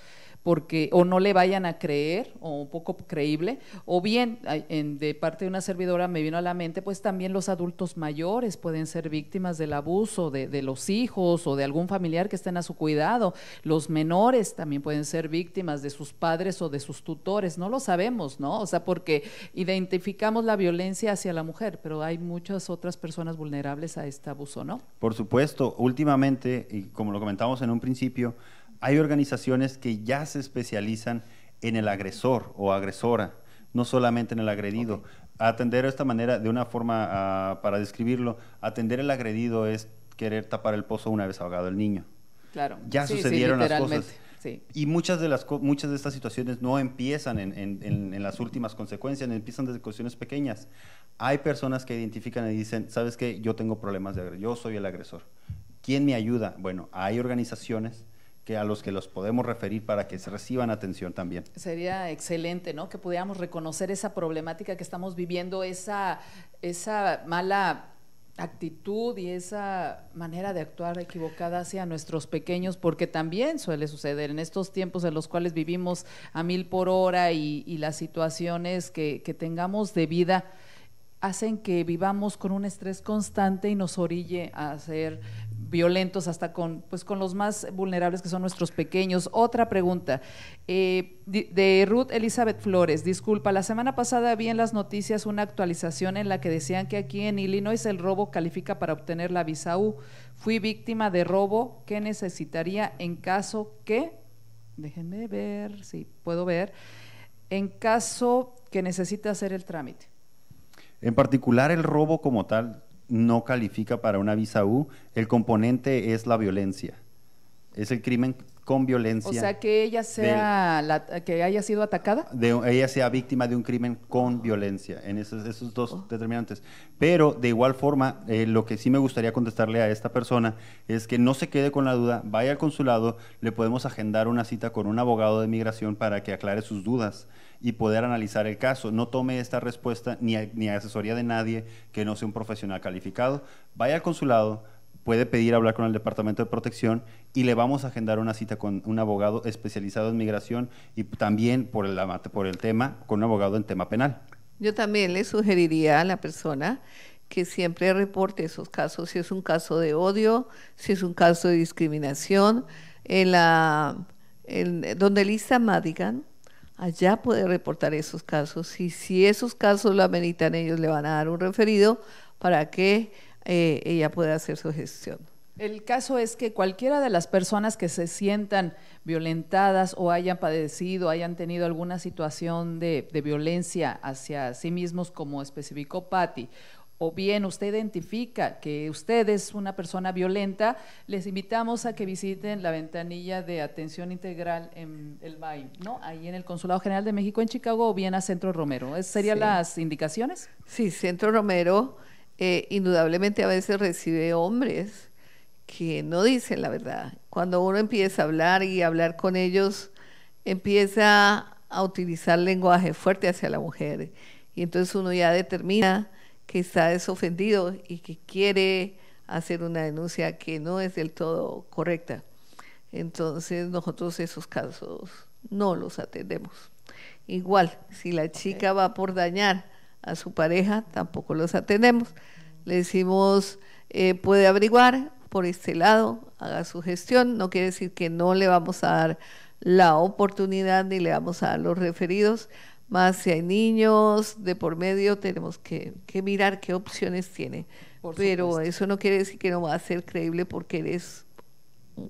porque o no le vayan a creer o un poco creíble, o bien de parte de una servidora me vino a la mente, pues también los adultos mayores pueden ser víctimas del abuso de, de los hijos o de algún familiar que estén a su cuidado, los menores también pueden ser víctimas de sus padres o de sus tutores, no lo sabemos, ¿no? O sea, porque identificamos la violencia hacia la mujer, pero hay muchas otras personas vulnerables a este abuso, ¿no? Por supuesto, últimamente, y como lo comentamos en un principio, hay organizaciones que ya se especializan en el agresor o agresora, no solamente en el agredido. Atender de esta manera, de una forma ah, para describirlo, atender el agredido es querer tapar el pozo una vez ahogado el niño. Claro. Ya sucedieron las cosas. Sí. Y muchas de, las, muchas de estas situaciones no empiezan en, en, las últimas consecuencias, empiezan desde cuestiones pequeñas. Hay personas que identifican y dicen, ¿sabes qué? Yo tengo problemas de agresor, yo soy el agresor. ¿Quién me ayuda? Bueno, hay organizaciones a los que los podemos referir para que se reciban atención también. Sería excelente, ¿no? Que pudiéramos reconocer esa problemática que estamos viviendo, esa, esa mala actitud y esa manera de actuar equivocada hacia nuestros pequeños, porque también suele suceder en estos tiempos en los cuales vivimos a mil por hora y, las situaciones que, tengamos de vida hacen que vivamos con un estrés constante y nos orille a hacer violentos hasta con, pues, con los más vulnerables que son nuestros pequeños. Otra pregunta eh, de Ruth Elizabeth Flores. Disculpa, la semana pasada vi en las noticias una actualización en la que decían que aquí en Illinois el robo califica para obtener la visa U. Fui víctima de robo. ¿Qué necesitaría en caso que? Déjenme ver si puedo ver. En caso que necesite hacer el trámite. En particular el robo como tal, no califica para una visa U, el componente es la violencia. Es el crimen con violencia. O sea, que ella sea la, que haya sido atacada. De, ella sea víctima de un crimen con violencia, en esos, dos oh. determinantes. Pero de igual forma, eh, lo que sí me gustaría contestarle a esta persona es que no se quede con la duda, vaya al consulado, le podemos agendar una cita con un abogado de migración para que aclare sus dudas y poder analizar el caso. No tome esta respuesta ni, ni asesoría de nadie que no sea un profesional calificado. Vaya al consulado, puede pedir hablar con el Departamento de Protección y le vamos a agendar una cita con un abogado especializado en migración y también por el, por tema, con un abogado en tema penal. Yo también le sugeriría a la persona que siempre reporte esos casos, si es un caso de odio, si es un caso de discriminación. En la, donde Lisa Madigan, allá puede reportar esos casos y si esos casos lo ameritan, ellos le van a dar un referido para que eh, ella puede hacer su gestión. El caso es que cualquiera de las personas que se sientan violentadas o hayan padecido, hayan tenido alguna situación de, violencia hacia sí mismos, como especificó Patti, o bien usted identifica que usted es una persona violenta, les invitamos a que visiten la ventanilla de atención integral en el BAI, ¿no? Ahí en el Consulado General de México en Chicago o bien a Centro Romero. serían las indicaciones? Sí, Centro Romero. Eh, indudablemente a veces recibe hombres que no dicen la verdad. Cuando uno empieza a hablar y hablar con ellos, empieza a utilizar lenguaje fuerte hacia la mujer. Y entonces uno ya determina que está desofendido y que quiere hacer una denuncia que no es del todo correcta. Entonces nosotros esos casos no los atendemos. Igual, si la chica va por dañar a su pareja, tampoco los atendemos. Le decimos, eh, puede averiguar por este lado, haga su gestión, no quiere decir que no le vamos a dar la oportunidad ni le vamos a dar los referidos, más si hay niños de por medio, tenemos que, mirar qué opciones tiene. Pero eso no quiere decir que no va a ser creíble porque eres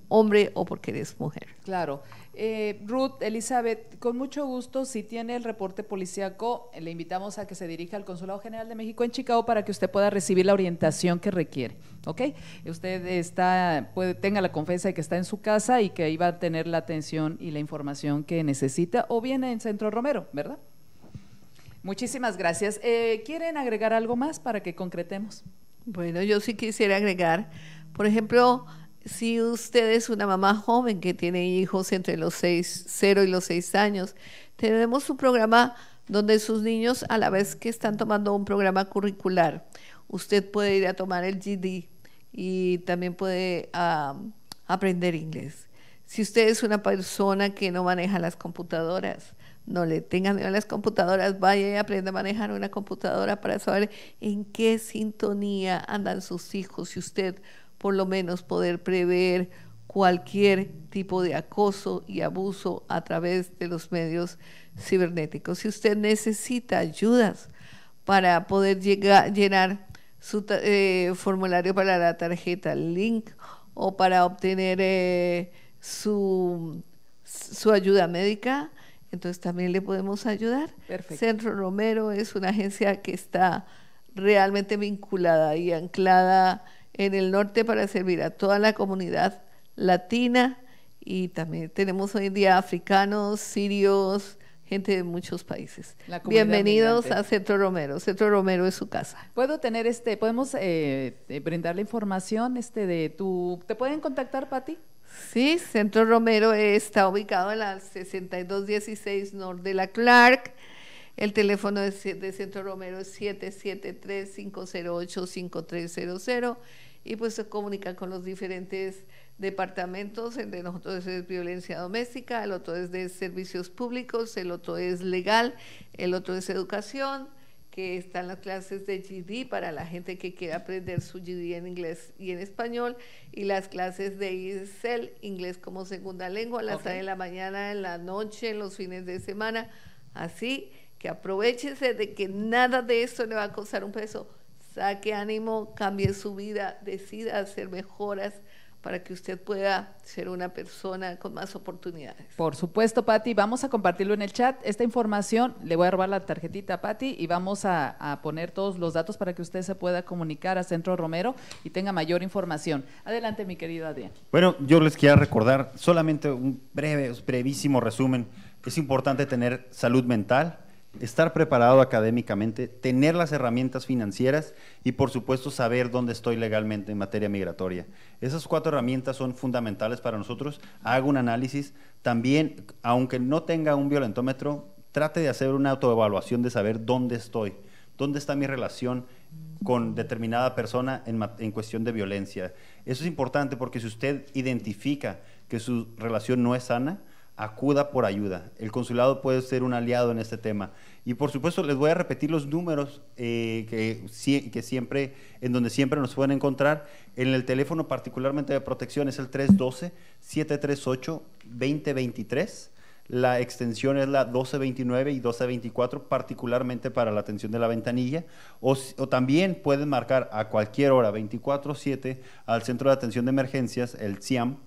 hombre o porque eres mujer. Claro. Eh, Ruth, Elizabeth, con mucho gusto, si tiene el reporte policíaco, le invitamos a que se dirija al Consulado General de México en Chicago para que usted pueda recibir la orientación que requiere. ¿Ok? Usted está, puede, tenga la confianza de que está en su casa y que ahí va a tener la atención y la información que necesita, o bien en Centro Romero, ¿verdad? Muchísimas gracias. Eh, ¿Quieren agregar algo más para que concretemos? Bueno, yo sí quisiera agregar, por ejemplo, si usted es una mamá joven que tiene hijos entre los 6, 0 y los 6 años, tenemos un programa donde sus niños a la vez que están tomando un programa curricular, usted puede ir a tomar el GD y también puede aprender inglés. Si usted es una persona que no maneja las computadoras, no le tenga miedo a las computadoras, vaya y aprenda a manejar una computadora para saber en qué sintonía andan sus hijos. Si usted por lo menos poder prever cualquier tipo de acoso y abuso a través de los medios cibernéticos. Si usted necesita ayudas para poder llegar, llenar su eh, formulario para la tarjeta Link o para obtener eh, su, su ayuda médica, entonces también le podemos ayudar. Centro Romero es una agencia que está realmente vinculada y anclada en el norte para servir a toda la comunidad latina y también tenemos hoy en día africanos, sirios, gente de muchos países. Bienvenidos a Centro Romero. Centro Romero es su casa. Puedo tener este, podemos eh, eh, brindar la información este de tu, ¿te pueden contactar, Patti? Sí, Centro Romero está ubicado en la 6216 Norte de la Clark. El teléfono de, Centro Romero es 773-508-5300 y pues se comunica con los diferentes departamentos, el de nosotros es violencia doméstica, el otro es de servicios públicos, el otro es legal, el otro es educación, que están las clases de GD para la gente que quiere aprender su GD en inglés y en español, y las clases de ISEL, inglés como segunda lengua, las de la mañana, en la noche, en los fines de semana, así que aprovechense de que nada de esto le va a costar un peso saque ánimo, cambie su vida, decida hacer mejoras para que usted pueda ser una persona con más oportunidades. Por supuesto, Patti, vamos a compartirlo en el chat. Esta información, le voy a robar la tarjetita, Patti, y vamos a, poner todos los datos para que usted se pueda comunicar a Centro Romero y tenga mayor información. Adelante, mi querido Adrián. Bueno, yo les quiero recordar solamente un breve, brevísimo resumen. Es importante tener salud mental, estar preparado académicamente, tener las herramientas financieras y por supuesto saber dónde estoy legalmente en materia migratoria. Esas cuatro herramientas son fundamentales para nosotros. Hago un análisis. También, aunque no tenga un violentómetro, trate de hacer una autoevaluación de saber dónde estoy, dónde está mi relación con determinada persona en, cuestión de violencia. Eso es importante porque si usted identifica que su relación no es sana, acuda por ayuda. El consulado puede ser un aliado en este tema. Y por supuesto, les voy a repetir los números eh, que, siempre, en donde siempre nos pueden encontrar. En el teléfono particularmente de protección es el 312-738-2023. La extensión es la 1229 y 1224, particularmente para la atención de la ventanilla. O, o también pueden marcar a cualquier hora, 24-7, al Centro de Atención de Emergencias, el CIAM,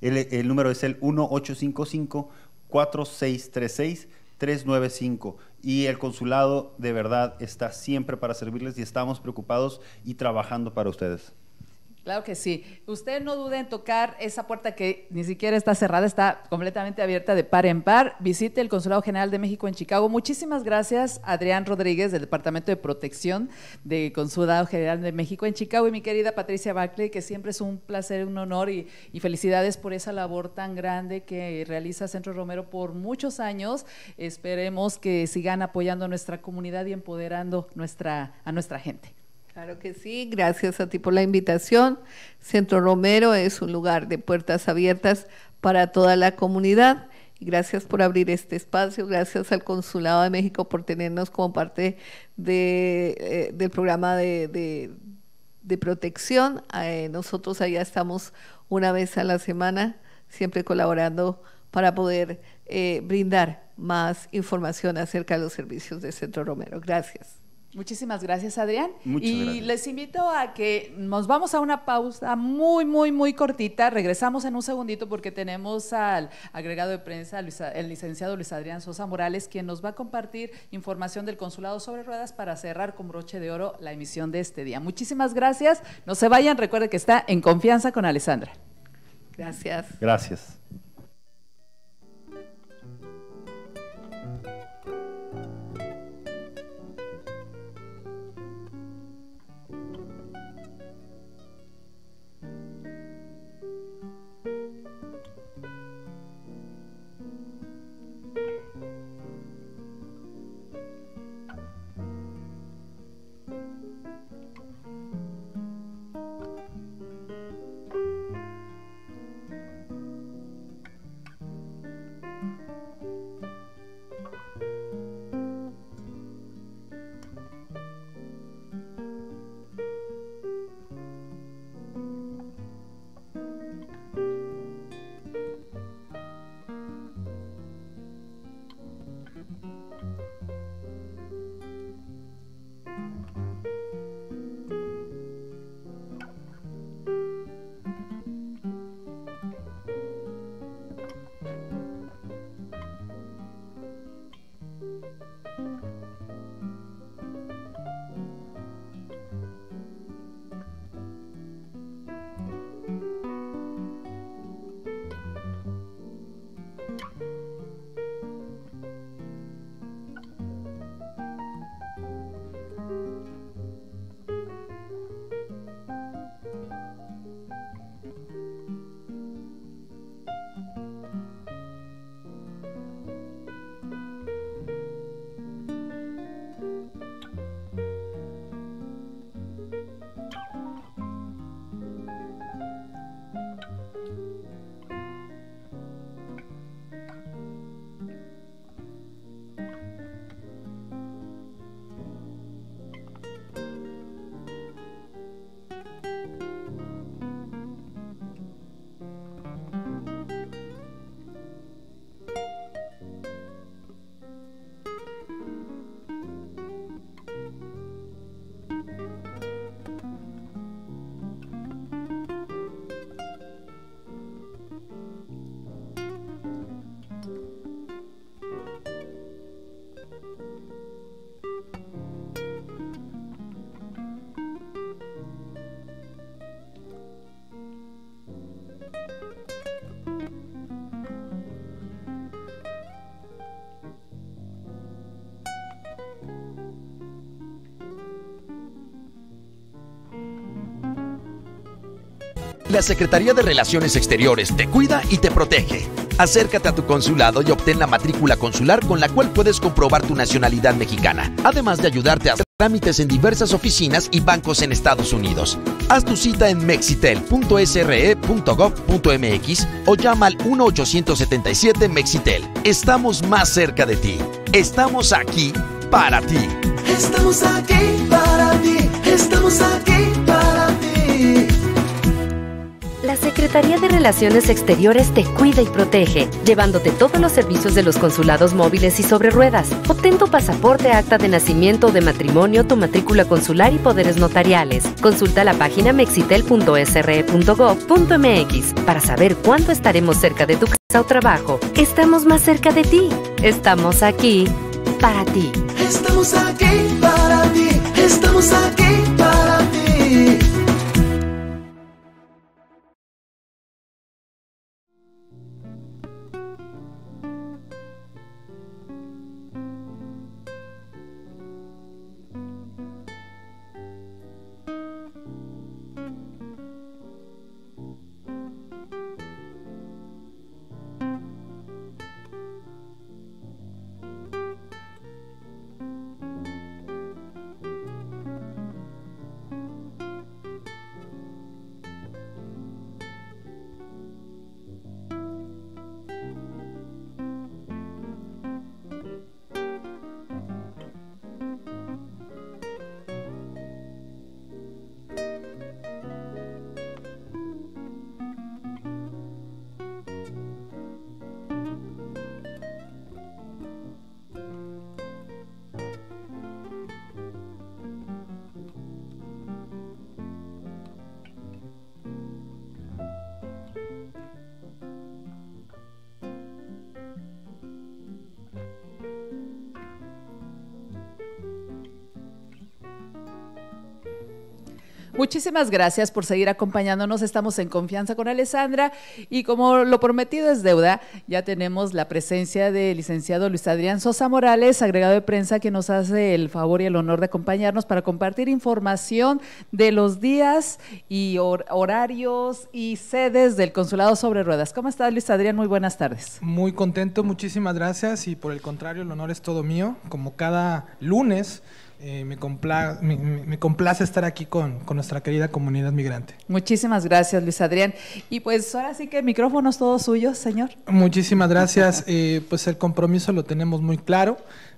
el, número es el 1855-4636-395 y el consulado de verdad está siempre para servirles y estamos preocupados y trabajando para ustedes. Claro que sí. Usted no dude en tocar esa puerta que ni siquiera está cerrada, está completamente abierta de par en par. Visite el Consulado General de México en Chicago. Muchísimas gracias, Adrián Rodríguez, del Departamento de Protección del Consulado General de México en Chicago, y mi querida Patricia Bacley, que siempre es un placer, un honor y, felicidades por esa labor tan grande que realiza Centro Romero por muchos años. Esperemos que sigan apoyando a nuestra comunidad y empoderando nuestra, a nuestra gente. Claro que sí, gracias a ti por la invitación. Centro Romero es un lugar de puertas abiertas para toda la comunidad. Gracias por abrir este espacio, gracias al Consulado de México por tenernos como parte eh, del programa de, de, protección. Eh, nosotros allá estamos una vez a la semana, siempre colaborando para poder eh, brindar más información acerca de los servicios de Centro Romero. Gracias. Muchísimas gracias, Adrián. y les invito a que nos vamos a una pausa muy, muy, muy cortita. Regresamos en un segundito porque tenemos al agregado de prensa, el licenciado Luis Adrián Sosa Morales, quien nos va a compartir información del Consulado sobre Ruedas para cerrar con broche de oro la emisión de este día. Muchísimas gracias. No se vayan. Recuerde que está en confianza con Alessandra. Gracias. Gracias. Secretaría de Relaciones Exteriores te cuida y te protege. Acércate a tu consulado y obtén la matrícula consular con la cual puedes comprobar tu nacionalidad mexicana, además de ayudarte a hacer trámites en diversas oficinas y bancos en Estados Unidos. Haz tu cita en mexitel.sre.gov.mx o llama al 1877 Mexitel. Estamos más cerca de ti. Estamos aquí para ti. Estamos aquí para ti. Estamos aquí para ti. Secretaría de Relaciones Exteriores te cuida y protege, llevándote todos los servicios de los consulados móviles y sobre ruedas. Obtén tu pasaporte, acta de nacimiento o de matrimonio, tu matrícula consular y poderes notariales. Consulta la página mexitel.sre.gov.mx para saber cuándo estaremos cerca de tu casa o trabajo. Estamos más cerca de ti. Estamos aquí para ti. Estamos aquí para ti. Estamos aquí para ti. gracias por seguir acompañándonos. Estamos en confianza con Alessandra y como lo prometido es deuda, ya tenemos la presencia del licenciado Luis Adrián Sosa Morales, agregado de prensa, que nos hace el favor y el honor de acompañarnos para compartir información de los días y horarios y sedes del Consulado sobre Ruedas. ¿Cómo estás, Luis Adrián? Muy buenas tardes. Muy contento, muchísimas gracias y por el contrario, el honor es todo mío. Como cada lunes, eh, me, compla, me, complace estar aquí con, nuestra querida comunidad migrante. Muchísimas gracias, Luis Adrián. Y pues ahora sí que micrófonos todos suyos, señor. Muchísimas gracias. Eh, pues el compromiso lo tenemos muy claro.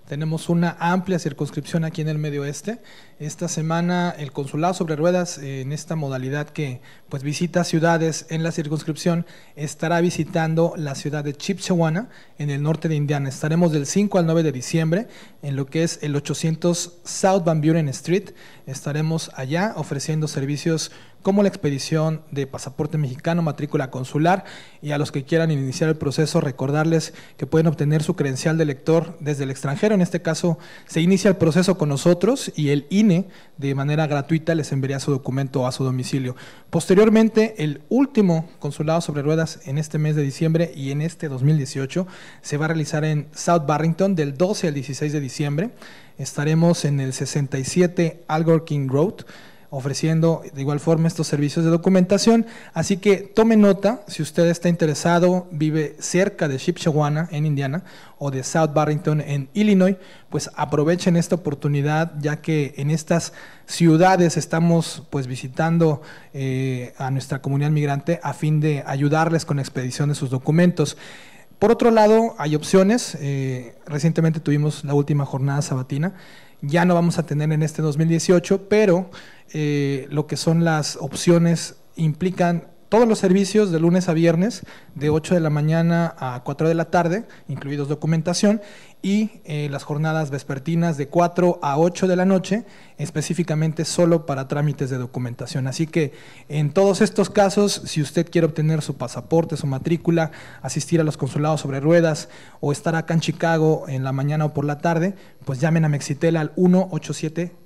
Tenemos una amplia circunscripción aquí en el Medio Oeste. Esta semana el Consulado sobre Ruedas, eh, en esta modalidad que pues, visita ciudades en la circunscripción, estará visitando la ciudad de Chipchewana, en el norte de Indiana. Estaremos del 5 al 9 de diciembre en lo que es el 800 South Van Buren Street. Estaremos allá ofreciendo servicios como la expedición de pasaporte mexicano, matrícula consular y a los que quieran iniciar el proceso recordarles que pueden obtener su credencial de lector desde el extranjero. En este caso se inicia el proceso con nosotros y el INE de manera gratuita les enviaría su documento a su domicilio. Posteriormente, el último consulado sobre ruedas en este mes de diciembre y en este 2018 se va a realizar en South Barrington del 12 al 16 de diciembre. Estaremos en el 67 King Road ofreciendo de igual forma estos servicios de documentación. Así que tome nota, si usted está interesado, vive cerca de Shipshewana en Indiana o de South Barrington en Illinois, pues aprovechen esta oportunidad ya que en estas ciudades estamos pues visitando eh, a nuestra comunidad migrante a fin de ayudarles con la expedición de sus documentos. Por otro lado, hay opciones. Eh, recientemente tuvimos la última jornada sabatina ya no vamos a tener en este 2018, pero eh, lo que son las opciones implican todos los servicios de lunes a viernes, de 8 de la mañana a 4 de la tarde, incluidos documentación, y eh, las jornadas vespertinas de 4 a 8 de la noche, específicamente solo para trámites de documentación. Así que en todos estos casos, si usted quiere obtener su pasaporte, su matrícula, asistir a los consulados sobre ruedas o estar acá en Chicago en la mañana o por la tarde, pues llamen a Mexitel al 1877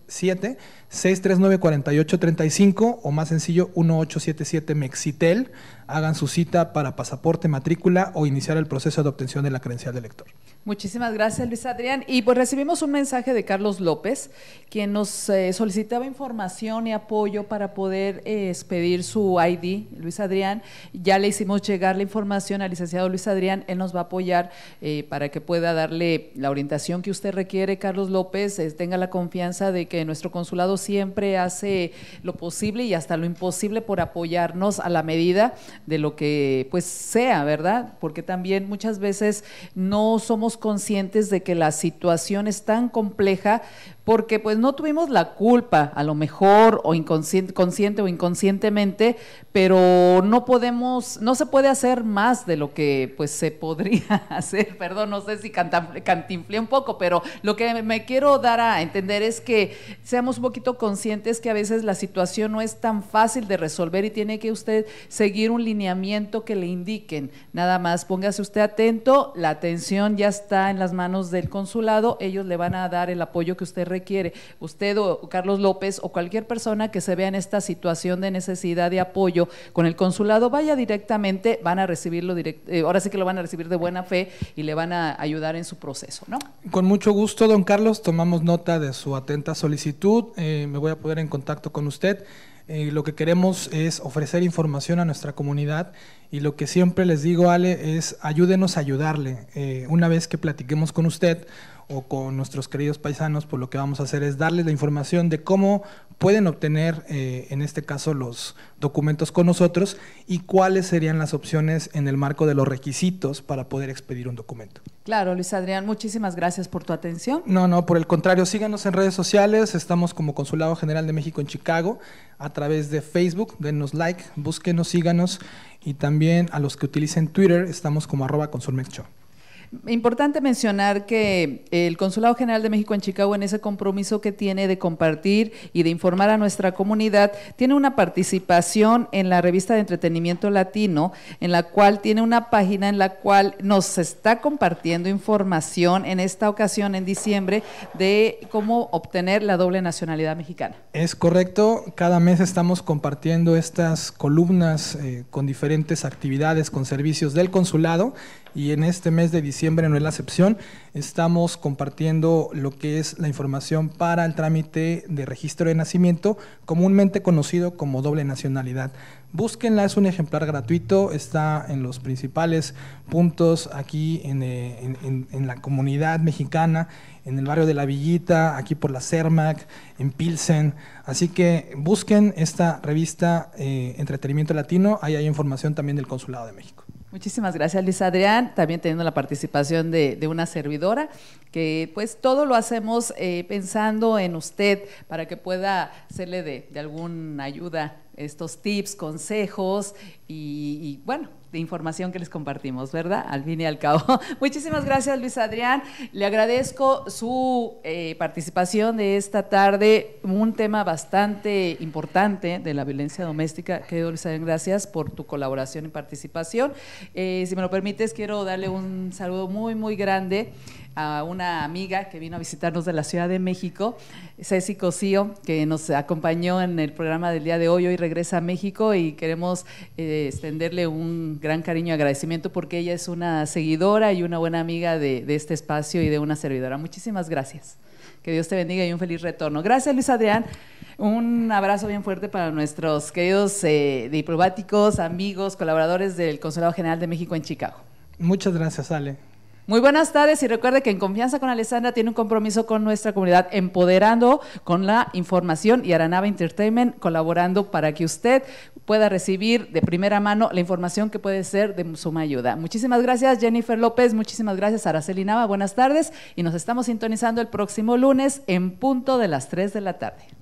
639 4835 o más sencillo 1877 Mexitel hagan su cita para pasaporte, matrícula o iniciar el proceso de obtención de la credencial de lector. Muchísimas gracias, Luis Adrián. Y pues recibimos un mensaje de Carlos López, quien nos eh, solicitaba información y apoyo para poder eh, expedir su ID, Luis Adrián. Ya le hicimos llegar la información al licenciado Luis Adrián. Él nos va a apoyar eh, para que pueda darle la orientación que usted requiere, Carlos López. tenga la confianza de que nuestro consulado siempre hace lo posible y hasta lo imposible por apoyarnos a la medida de lo que pues sea, ¿verdad? Porque también muchas veces no somos conscientes de que la situación es tan compleja, porque pues no tuvimos la culpa, a lo mejor, o inconsciente, consciente o inconscientemente, pero no podemos, no se puede hacer más de lo que pues se podría hacer, perdón, no sé si cantinflé un poco, pero lo que me quiero dar a entender es que seamos un poquito conscientes que a veces la situación no es tan fácil de resolver y tiene que usted seguir un lineamiento que le indiquen, nada más, póngase usted atento, la atención ya está en las manos del consulado, ellos le van a dar el apoyo que usted requiere. Usted o Carlos López o cualquier persona que se vea en esta situación de necesidad de apoyo con el consulado, vaya directamente, van a recibirlo, directo. Eh, ahora sí que lo van a recibir de buena fe y le van a ayudar en su proceso, Con mucho gusto, don Carlos, tomamos nota de su atenta solicitud, eh, me voy a poner en contacto con usted. Eh, lo que queremos es ofrecer información a nuestra comunidad y lo que siempre les digo, Ale, es ayúdenos a ayudarle. una vez que platiquemos con usted, o con nuestros queridos paisanos, pues lo que vamos a hacer es darles la información de cómo pueden obtener, eh, en este caso, los documentos con nosotros y cuáles serían las opciones en el marco de los requisitos para poder expedir un documento. Claro, Luis Adrián, muchísimas gracias por tu atención. No, no, por el contrario, síganos en redes sociales, estamos como Consulado General de México en Chicago, a través de Facebook, denos like, búsquenos, síganos y también a los que utilicen Twitter, estamos como arroba Importante mencionar que el Consulado General de México en Chicago, en ese compromiso que tiene de compartir y de informar a nuestra comunidad, tiene una participación en la revista de entretenimiento latino, en la cual tiene una página en la cual nos está compartiendo información en esta ocasión, en diciembre, de cómo obtener la doble nacionalidad mexicana. Es correcto, cada mes estamos compartiendo estas columnas eh, con diferentes actividades, con servicios del consulado y en este mes de diciembre no es la excepción. Estamos compartiendo lo que es la información para el trámite de registro de nacimiento, comúnmente conocido como doble nacionalidad. Búsquenla, es un ejemplar gratuito, está en los principales puntos aquí en, eh, la comunidad mexicana, en el barrio de La Villita, aquí por la Cermac, en Pilsen. Así que busquen esta revista eh, Entretenimiento Latino, ahí hay información también del Consulado de México. Muchísimas gracias, Luis Adrián. También teniendo la participación de, una servidora, que pues todo lo hacemos eh, pensando en usted para que pueda serle de, de alguna ayuda estos tips, consejos y bueno, de información que les compartimos, ¿verdad? Al fin y al cabo. Muchísimas gracias, Luis Adrián. Le agradezco su eh, participación de esta tarde, un tema bastante importante de la violencia doméstica. Quedo, Luis Adrián, gracias por tu colaboración y participación. Eh, si me lo permites, quiero darle un saludo muy, muy grande a una amiga que vino a visitarnos de la Ciudad de México, Ceci Cosío, que nos acompañó en el programa del día de hoy. Hoy regresa a México y queremos eh, extenderle un gran cariño y agradecimiento porque ella es una seguidora y una buena amiga de, este espacio y de una servidora. Muchísimas gracias. Que Dios te bendiga y un feliz retorno. Gracias, Luis Adrián. Un abrazo bien fuerte para nuestros queridos eh, diplomáticos, amigos, colaboradores del Consulado General de México en Chicago. Muchas gracias, Ale. Muy buenas tardes y recuerde que en Confianza con Alessandra tiene un compromiso con nuestra comunidad, empoderando con la información y Aranaba Entertainment colaborando para que usted pueda recibir de primera mano la información que puede ser de suma ayuda. Muchísimas gracias Jennifer López, muchísimas gracias Araceli Nava, buenas tardes y nos estamos sintonizando el próximo lunes en punto de las 3 de la tarde.